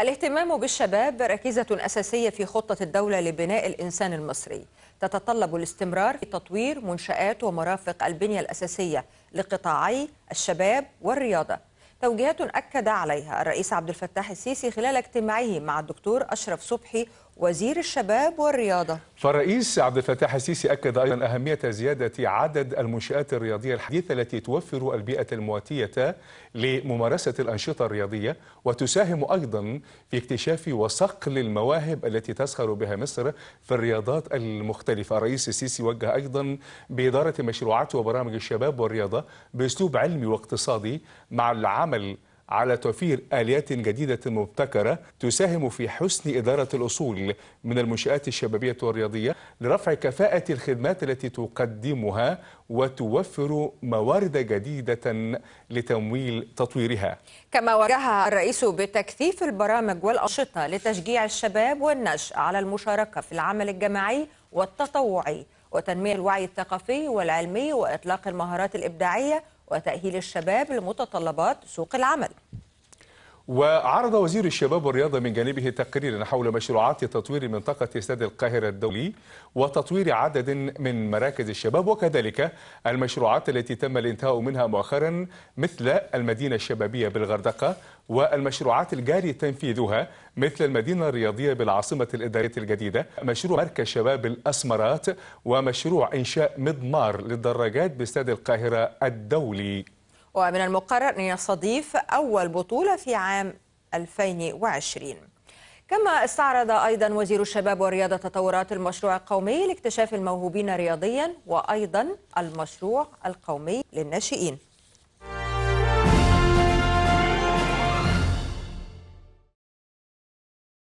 الاهتمام بالشباب ركيزة أساسية في خطة الدولة لبناء الإنسان المصري تتطلب الاستمرار في تطوير منشآت ومرافق البنية الأساسية لقطاعي الشباب والرياضة توجيهات أكد عليها الرئيس عبد الفتاح السيسي خلال اجتماعه مع الدكتور أشرف صبحي وزير الشباب والرياضة فالرئيس عبد الفتاح السيسي أكد أيضا أهمية زيادة عدد المنشآت الرياضية الحديثة التي توفر البيئة المواتية لممارسة الأنشطة الرياضية وتساهم أيضا في اكتشاف وصقل المواهب التي تسخر بها مصر في الرياضات المختلفة الرئيس السيسي وجه أيضا بإدارة مشروعات وبرامج الشباب والرياضة بأسلوب علمي واقتصادي مع العمل على توفير آليات جديدة مبتكرة تساهم في حسن إدارة الأصول من المنشآت الشبابية والرياضية لرفع كفاءة الخدمات التي تقدمها وتوفر موارد جديدة لتمويل تطويرها كما وجه الرئيس بتكثيف البرامج والأنشطة لتشجيع الشباب والنشء على المشاركة في العمل الجماعي والتطوعي وتنمية الوعي الثقافي والعلمي وإطلاق المهارات الإبداعية وتأهيل الشباب لمتطلبات سوق العمل وعرض وزير الشباب والرياضة من جانبه تقريرا حول مشروعات تطوير منطقة استاد القاهرة الدولي وتطوير عدد من مراكز الشباب وكذلك المشروعات التي تم الانتهاء منها مؤخرا مثل المدينة الشبابية بالغردقة والمشروعات الجاري تنفيذها مثل المدينة الرياضية بالعاصمة الإدارية الجديدة مشروع مركز شباب الأسمرات ومشروع إنشاء مضمار للدراجات باستاد القاهرة الدولي ومن المقرر أن يستضيف أول بطولة في عام 2020 كما استعرض أيضا وزير الشباب والرياضة تطورات المشروع القومي لاكتشاف الموهوبين رياضيا وأيضا المشروع القومي للناشئين